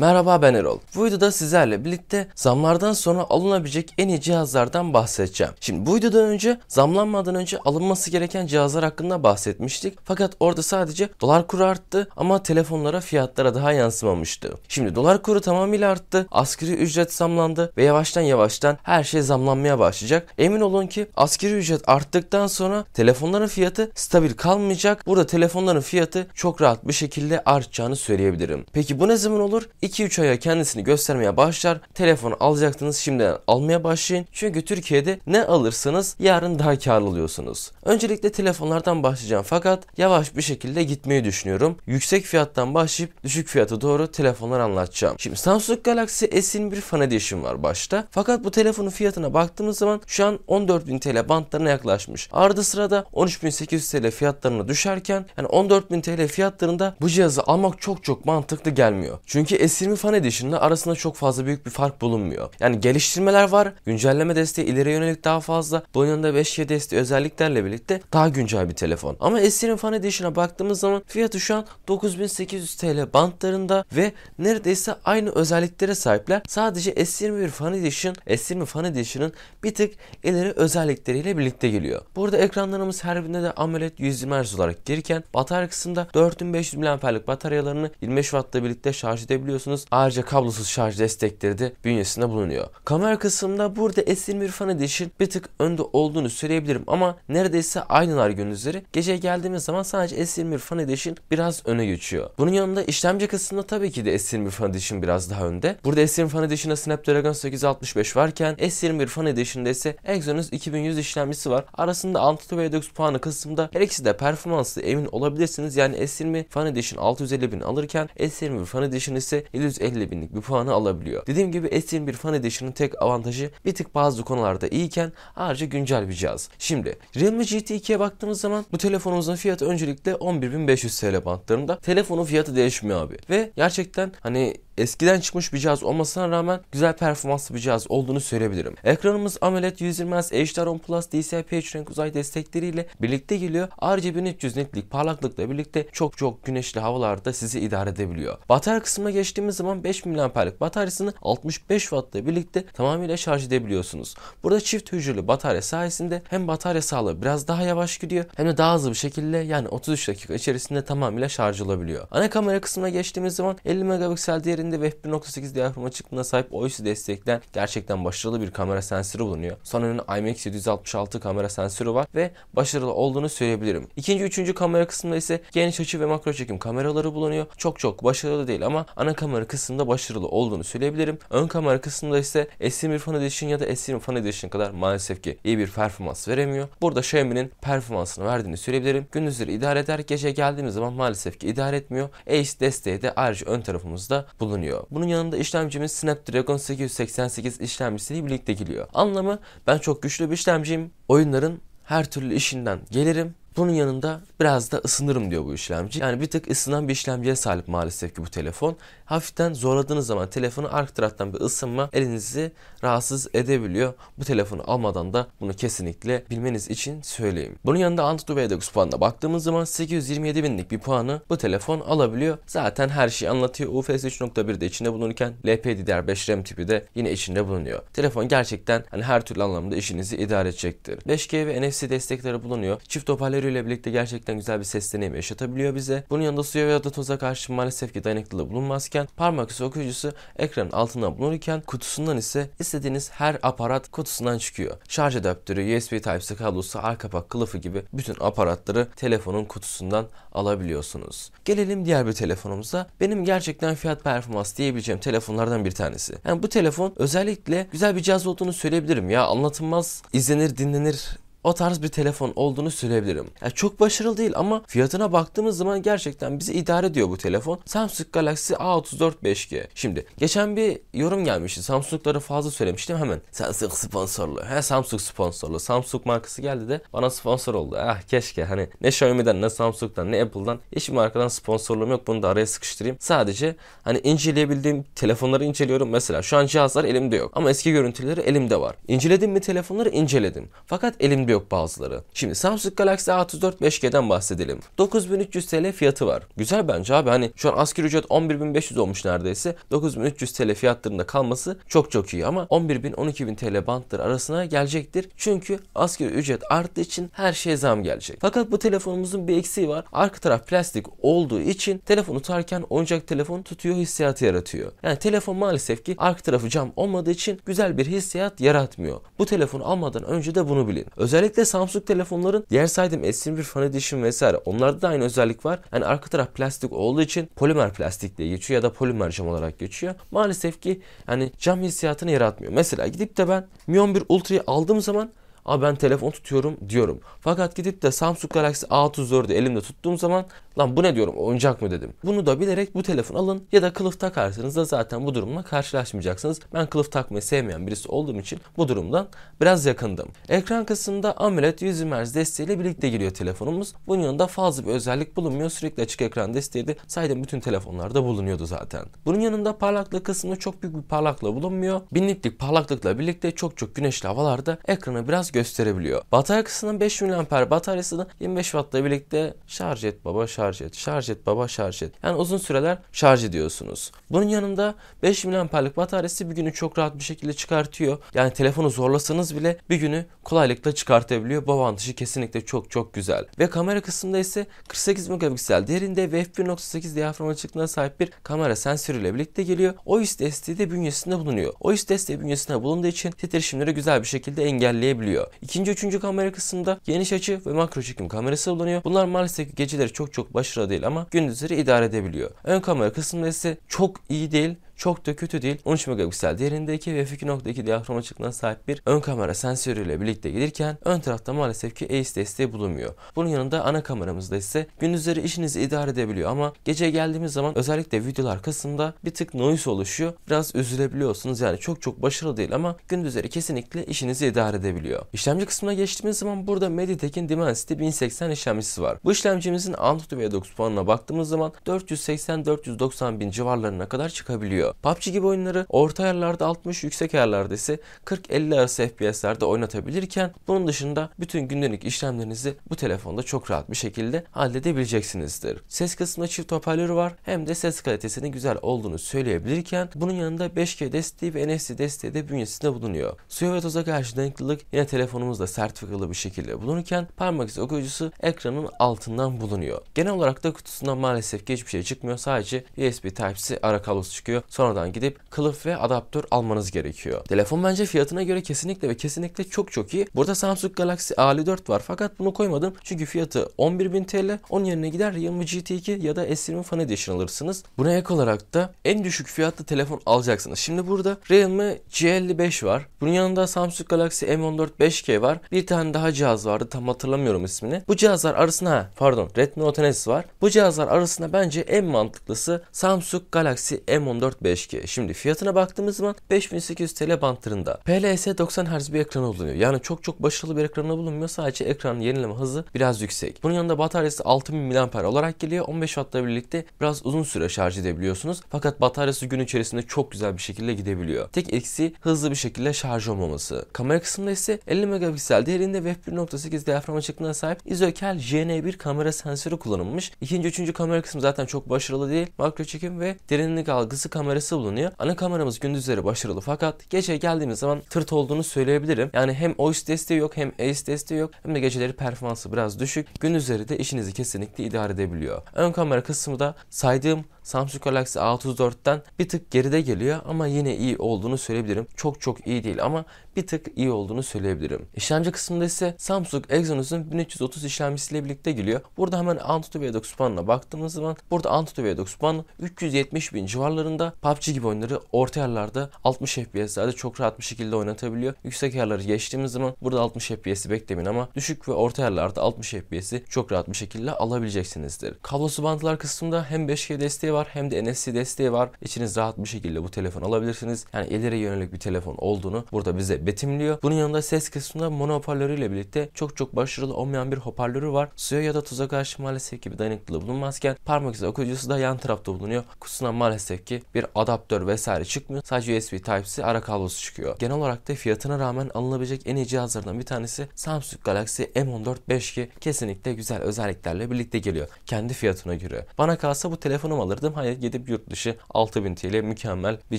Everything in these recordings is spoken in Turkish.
Merhaba ben Erol. Bu videoda sizlerle birlikte zamlardan sonra alınabilecek en iyi cihazlardan bahsedeceğim. Şimdi bu videodan önce zamlanmadan önce alınması gereken cihazlar hakkında bahsetmiştik. Fakat orada sadece dolar kuru arttı ama telefonlara fiyatlara daha yansımamıştı. Şimdi dolar kuru tamamıyla arttı. Asgari ücret zamlandı ve yavaştan yavaştan her şey zamlanmaya başlayacak. Emin olun ki asgari ücret arttıktan sonra telefonların fiyatı stabil kalmayacak. Burada telefonların fiyatı çok rahat bir şekilde artacağını söyleyebilirim. Peki bu ne zaman olur? 2-3 aya kendisini göstermeye başlar. Telefon alacaktınız şimdiden almaya başlayın. Çünkü Türkiye'de ne alırsanız yarın daha karlı oluyorsunuz. Öncelikle telefonlardan başlayacağım fakat yavaş bir şekilde gitmeyi düşünüyorum. Yüksek fiyattan başlayıp düşük fiyata doğru telefonlar anlatacağım. Şimdi Samsung Galaxy S'in bir Fan Edition var başta. Fakat bu telefonun fiyatına baktığımız zaman şu an 14.000 TL bantlarına yaklaşmış. Ardı sırada 13.800 TL fiyatlarına düşerken yani 14.000 TL fiyatlarında bu cihazı almak çok çok mantıklı gelmiyor. Çünkü S X20 Fan Edition'la arasında çok fazla büyük bir fark bulunmuyor. Yani geliştirmeler var, güncelleme desteği ileriye yönelik daha fazla, bunun yanında 5G desteği özelliklerle birlikte daha güncel bir telefon. Ama S20 Fan Edition'a baktığımız zaman fiyatı şu an 9800 TL bantlarında ve neredeyse aynı özelliklere sahipler. Sadece S21 Fan Edition, S20 Fan Edition'ın bir tık ileri özellikleriyle birlikte geliyor. Burada ekranlarımız her birinde de AMOLED 120 Hz olarak gelirken batarya kısmında 4500 mAh'lik bataryalarını 25 Watt'la birlikte şarj edebiliyorsunuz ulaşabiliyorsunuz. Ayrıca kablosuz şarj destekleri de bünyesinde bulunuyor. Kamera kısmında burada S21 Fan Edition bir tık önde olduğunu söyleyebilirim ama neredeyse aynılar gün Gece geldiğimiz zaman sadece S21 Fan Edition biraz öne geçiyor. Bunun yanında işlemci kısmında tabii ki de S21 Fan Edition biraz daha önde. Burada S21 Fan Edition'da Snapdragon 865 varken S21 Fan Edition'da ise Exynos 2100 işlemcisi var. Arasında 6 ve 9 puanı kısmında her ikisi de performanslı emin olabilirsiniz. Yani S20 Fan Edition 650 bin alırken S21 Fan Edition ise 750 binlik bir puanı alabiliyor. Dediğim gibi S21 Fan Edition'ın tek avantajı bir tık bazı konularda iyiken ayrıca güncel bir cihaz. Şimdi Realme GT 2'ye baktığımız zaman bu telefonumuzun fiyatı öncelikle 11.500 TL bantlarında. Telefonun fiyatı değişmiyor abi. Ve gerçekten hani eskiden çıkmış bir cihaz olmasına rağmen güzel performanslı bir cihaz olduğunu söyleyebilirim. Ekranımız AMOLED 120 Hz HDR10 Plus DCI-P3 renk uzay destekleriyle birlikte geliyor. Ayrıca 1300 netlik parlaklıkla birlikte çok çok güneşli havalarda sizi idare edebiliyor. Batarya kısmına geçtiğim geçtiğimiz zaman 5 mAh'lik bataryasını 65 Watt ile birlikte tamamıyla şarj edebiliyorsunuz. Burada çift hücreli batarya sayesinde hem batarya sağlığı biraz daha yavaş gidiyor hem de daha hızlı bir şekilde yani 33 dakika içerisinde tamamıyla şarj olabiliyor. Ana kamera kısmına geçtiğimiz zaman 50 megapiksel değerinde ve f1.8 diyafram açıklığına sahip OIS'i destekleyen gerçekten başarılı bir kamera sensörü bulunuyor. Sonunun IMX 766 kamera sensörü var ve başarılı olduğunu söyleyebilirim. İkinci, üçüncü kamera kısmında ise geniş açı ve makro çekim kameraları bulunuyor. Çok çok başarılı değil ama ana kamera kamera kısmında başarılı olduğunu söyleyebilirim. Ön kamera kısmında ise S21 Fan Edition ya da S20 Fan Edition kadar maalesef ki iyi bir performans veremiyor. Burada Xiaomi'nin performansını verdiğini söyleyebilirim. Gündüzleri idare eder, gece geldiğimiz zaman maalesef ki idare etmiyor. Ace desteği de ayrıca ön tarafımızda bulunuyor. Bunun yanında işlemcimiz Snapdragon 888 işlemcisiyle birlikte geliyor. Anlamı ben çok güçlü bir işlemciyim. Oyunların her türlü işinden gelirim bunun yanında biraz da ısınırım diyor bu işlemci. Yani bir tık ısınan bir işlemciye sahip maalesef ki bu telefon. Hafiften zorladığınız zaman telefonu arka taraftan bir ısınma elinizi rahatsız edebiliyor. Bu telefonu almadan da bunu kesinlikle bilmeniz için söyleyeyim. Bunun yanında Antutu V9 puanına baktığımız zaman 827 binlik bir puanı bu telefon alabiliyor. Zaten her şeyi anlatıyor. UFS 3.1 de içinde bulunurken LPDDR5 RAM tipi de yine içinde bulunuyor. Telefon gerçekten hani her türlü anlamda işinizi idare edecektir. 5G ve NFC destekleri bulunuyor. Çift hoparlör ürünleriyle birlikte gerçekten güzel bir ses deneyimi yaşatabiliyor bize. Bunun yanında suya veya da toza karşı maalesef ki dayanıklılığı bulunmazken parmak izi okuyucusu ekranın altına bulunurken kutusundan ise istediğiniz her aparat kutusundan çıkıyor. Şarj adaptörü, USB Type-C kablosu, arka kapak kılıfı gibi bütün aparatları telefonun kutusundan alabiliyorsunuz. Gelelim diğer bir telefonumuza. Benim gerçekten fiyat performans diyebileceğim telefonlardan bir tanesi. Yani bu telefon özellikle güzel bir cihaz olduğunu söyleyebilirim ya. Anlatılmaz izlenir dinlenir o tarz bir telefon olduğunu söyleyebilirim. Yani çok başarılı değil ama fiyatına baktığımız zaman gerçekten bizi idare ediyor bu telefon. Samsung Galaxy A34 5G. Şimdi geçen bir yorum gelmişti. Samsung'ları fazla söylemiştim hemen. Samsung sponsorlu. He Samsung sponsorlu. Samsung markası geldi de bana sponsor oldu. Ah keşke hani ne Xiaomi'den ne Samsung'dan ne Apple'dan hiçbir markadan sponsorluğum yok. Bunu da araya sıkıştırayım. Sadece hani inceleyebildiğim telefonları inceliyorum. Mesela şu an cihazlar elimde yok. Ama eski görüntüleri elimde var. İnceledim mi telefonları inceledim. Fakat elimde gibi yok bazıları. Şimdi Samsung Galaxy A34 5G'den bahsedelim. 9300 TL fiyatı var. Güzel bence abi hani şu an asgari ücret 11500 olmuş neredeyse. 9300 TL fiyatlarında kalması çok çok iyi ama 11.000-12.000 TL bantları arasına gelecektir. Çünkü asgari ücret arttığı için her şeye zam gelecek. Fakat bu telefonumuzun bir eksiği var. Arka taraf plastik olduğu için telefonu tutarken oyuncak telefon tutuyor hissiyatı yaratıyor. Yani telefon maalesef ki arka tarafı cam olmadığı için güzel bir hissiyat yaratmıyor. Bu telefonu almadan önce de bunu bilin. Özel Özellikle Samsung telefonların diğer saydığım S21 Fan Edition vesaire onlarda da aynı özellik var. Yani arka taraf plastik olduğu için polimer plastik diye geçiyor ya da polimer cam olarak geçiyor. Maalesef ki yani cam hissiyatını yaratmıyor. Mesela gidip de ben Mi 11 Ultra'yı aldığım zaman Abi ben telefon tutuyorum diyorum. Fakat gidip de Samsung Galaxy A34'ü elimde tuttuğum zaman lan bu ne diyorum oyuncak mı dedim. Bunu da bilerek bu telefon alın ya da kılıf takarsanız da zaten bu durumla karşılaşmayacaksınız. Ben kılıf takmayı sevmeyen birisi olduğum için bu durumdan biraz yakındım. Ekran kısmında AMOLED 100 Hz desteğiyle birlikte giriyor telefonumuz. Bunun yanında fazla bir özellik bulunmuyor. Sürekli açık ekran desteği de saydığım bütün telefonlarda bulunuyordu zaten. Bunun yanında parlaklık kısmında çok büyük bir parlaklık bulunmuyor. Binliklik parlaklıkla birlikte çok çok güneşli havalarda ekranı biraz gö gösterebiliyor. Bataryasının 5000 mAh bataryası da 25 Watt'la birlikte şarj et baba şarj et, şarj et baba şarj et. Yani uzun süreler şarj ediyorsunuz. Bunun yanında 5000 mAh'lık bataryası bir günü çok rahat bir şekilde çıkartıyor. Yani telefonu zorlasanız bile bir günü kolaylıkla çıkartabiliyor. Bu avantajı kesinlikle çok çok güzel. Ve kamera kısmında ise 48 megapiksel derinde ve f1.8 diyafram açıklığına sahip bir kamera sensörüyle birlikte geliyor. OIS desteği de bünyesinde bulunuyor. OIS desteği bünyesinde bulunduğu için titreşimleri güzel bir şekilde engelleyebiliyor oluyor. İkinci, üçüncü kamera kısmında geniş açı ve makro çekim kamerası bulunuyor. Bunlar maalesef geceleri çok çok başarılı değil ama gündüzleri idare edebiliyor. Ön kamera kısmında ise çok iyi değil çok da kötü değil. 13 megapiksel değerindeki ve f2.2 diyafram açıklığına sahip bir ön kamera sensörüyle birlikte gelirken ön tarafta maalesef ki ACE desteği bulunmuyor. Bunun yanında ana kameramızda ise gündüzleri işinizi idare edebiliyor ama gece geldiğimiz zaman özellikle videolar kısmında bir tık noise oluşuyor. Biraz üzülebiliyorsunuz yani çok çok başarılı değil ama gündüzleri kesinlikle işinizi idare edebiliyor. İşlemci kısmına geçtiğimiz zaman burada Mediatek'in Dimensity 1080 işlemcisi var. Bu işlemcimizin Antutu V9 puanına baktığımız zaman 480-490 bin civarlarına kadar çıkabiliyor oynatabiliyor. PUBG gibi oyunları orta yerlerde 60, yüksek yerlerde ise 40-50 arası FPS'lerde oynatabilirken bunun dışında bütün gündelik işlemlerinizi bu telefonda çok rahat bir şekilde halledebileceksinizdir. Ses kısmında çift hoparlörü var hem de ses kalitesinin güzel olduğunu söyleyebilirken bunun yanında 5G desteği ve NFC desteği de bünyesinde bulunuyor. Suya ve toza karşı dayanıklılık yine telefonumuzda sertifikalı bir şekilde bulunurken parmak izi okuyucusu ekranın altından bulunuyor. Genel olarak da kutusundan maalesef hiçbir şey çıkmıyor. Sadece USB Type-C ara kablosu çıkıyor sonradan gidip kılıf ve adaptör almanız gerekiyor. Telefon bence fiyatına göre kesinlikle ve kesinlikle çok çok iyi. Burada Samsung Galaxy a 4 var fakat bunu koymadım çünkü fiyatı 11.000 TL. Onun yerine gider Realme GT2 ya da S20 Fan Edition alırsınız. Buna ek olarak da en düşük fiyatlı telefon alacaksınız. Şimdi burada Realme C55 var. Bunun yanında Samsung Galaxy M14 5G var. Bir tane daha cihaz vardı tam hatırlamıyorum ismini. Bu cihazlar arasında pardon Redmi Note S var. Bu cihazlar arasında bence en mantıklısı Samsung Galaxy M14 5 5G. Şimdi fiyatına baktığımız zaman 5800 TL bantlarında. PLS 90 Hz bir ekranı bulunuyor. Yani çok çok başarılı bir ekranı bulunmuyor. Sadece ekranın yenileme hızı biraz yüksek. Bunun yanında bataryası 6000 mAh olarak geliyor. 15 Watt'la birlikte biraz uzun süre şarj edebiliyorsunuz. Fakat bataryası gün içerisinde çok güzel bir şekilde gidebiliyor. Tek eksi hızlı bir şekilde şarj olmaması. Kamera kısmında ise 50 megapiksel değerinde ve 1.8 diyafram açıklığına sahip izokel JN1 kamera sensörü kullanılmış. İkinci, üçüncü kamera kısmı zaten çok başarılı değil. Makro çekim ve derinlik algısı kamera kamerası bulunuyor. Ana kameramız gündüzleri başarılı fakat gece geldiğimiz zaman tırt olduğunu söyleyebilirim. Yani hem OIS desteği yok hem ACE desteği yok hem de geceleri performansı biraz düşük. Gündüzleri de işinizi kesinlikle idare edebiliyor. Ön kamera kısmı da saydığım Samsung Galaxy A34'ten bir tık geride geliyor ama yine iyi olduğunu söyleyebilirim. Çok çok iyi değil ama bir tık iyi olduğunu söyleyebilirim. İşlemci kısmında ise Samsung Exynos'un 1330 işlemcisiyle birlikte geliyor. Burada hemen Antutu V9 puanına baktığımız zaman burada Antutu V9 puan 370 bin civarlarında PUBG gibi oyunları orta yerlerde 60 FPS'lerde çok rahat bir şekilde oynatabiliyor. Yüksek yerleri geçtiğimiz zaman burada 60 FPS'i beklemin ama düşük ve orta yerlerde 60 FPS'i çok rahat bir şekilde alabileceksinizdir. Kablosu bantlar kısmında hem 5G desteği var hem de NFC desteği var. İçiniz rahat bir şekilde bu telefon alabilirsiniz. Yani ileriye yönelik bir telefon olduğunu burada bize betimliyor. Bunun yanında ses kısmında mono hoparlörüyle birlikte çok çok başarılı olmayan bir hoparlörü var. Suya ya da tuza karşı maalesef ki bir dayanıklılığı bulunmazken parmak izi okuyucusu da yan tarafta bulunuyor. Kusuna maalesef ki bir adaptör vesaire çıkmıyor. Sadece USB Type-C ara kablosu çıkıyor. Genel olarak da fiyatına rağmen alınabilecek en iyi cihazlardan bir tanesi Samsung Galaxy M14 5G kesinlikle güzel özelliklerle birlikte geliyor. Kendi fiyatına göre. Bana kalsa bu telefonu alırdım. Hayır gidip yurt dışı 6000 TL mükemmel bir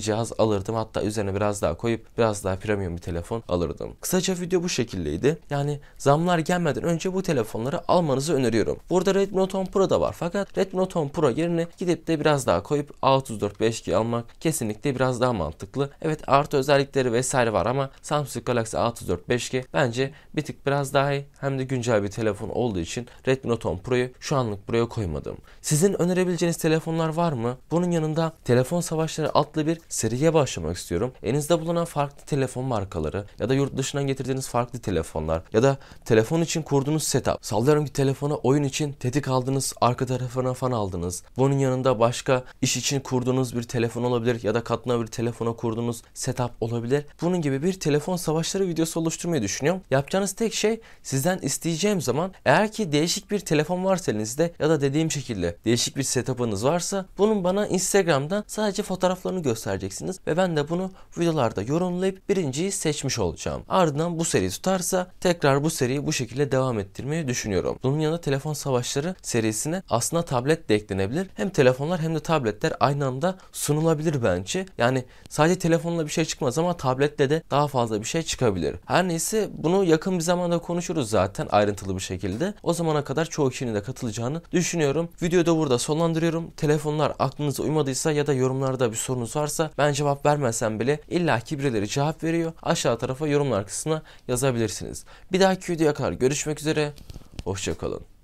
cihaz alırdım. Hatta üzerine biraz daha koyup biraz daha premium bir telefon telefon alırdım. Kısaca video bu şekildeydi. Yani zamlar gelmeden önce bu telefonları almanızı öneriyorum. Burada Redmi Note 10 Pro da var fakat Redmi Note 10 Pro yerine gidip de biraz daha koyup A34 5G almak kesinlikle biraz daha mantıklı. Evet artı özellikleri vesaire var ama Samsung Galaxy A34 5G bence bir tık biraz daha iyi hem de güncel bir telefon olduğu için Redmi Note 10 Pro'yu şu anlık buraya koymadım. Sizin önerebileceğiniz telefonlar var mı? Bunun yanında Telefon Savaşları adlı bir seriye başlamak istiyorum. Elinizde bulunan farklı telefon markaları markaları ya da yurt dışından getirdiğiniz farklı telefonlar ya da telefon için kurduğunuz setup. Sallıyorum ki telefona oyun için tetik aldınız, arka tarafına fan aldınız. Bunun yanında başka iş için kurduğunuz bir telefon olabilir ya da katına bir telefona kurduğunuz setup olabilir. Bunun gibi bir telefon savaşları videosu oluşturmayı düşünüyorum. Yapacağınız tek şey sizden isteyeceğim zaman eğer ki değişik bir telefon varsa elinizde ya da dediğim şekilde değişik bir setup'ınız varsa bunun bana Instagram'dan sadece fotoğraflarını göstereceksiniz ve ben de bunu videolarda yorumlayıp birinciyi seç seçmiş olacağım. Ardından bu seri tutarsa tekrar bu seriyi bu şekilde devam ettirmeyi düşünüyorum. Bunun yanında telefon savaşları serisine aslında tablet de eklenebilir. Hem telefonlar hem de tabletler aynı anda sunulabilir bence. Yani sadece telefonla bir şey çıkmaz ama tabletle de daha fazla bir şey çıkabilir. Her neyse bunu yakın bir zamanda konuşuruz zaten ayrıntılı bir şekilde. O zamana kadar çoğu kişinin de katılacağını düşünüyorum. Videoyu da burada sonlandırıyorum. Telefonlar aklınıza uymadıysa ya da yorumlarda bir sorunuz varsa ben cevap vermesem bile illa kibreleri cevap veriyor. Aşağı aşağı tarafa yorumlar kısmına yazabilirsiniz. Bir dahaki videoya kadar görüşmek üzere. Hoşçakalın.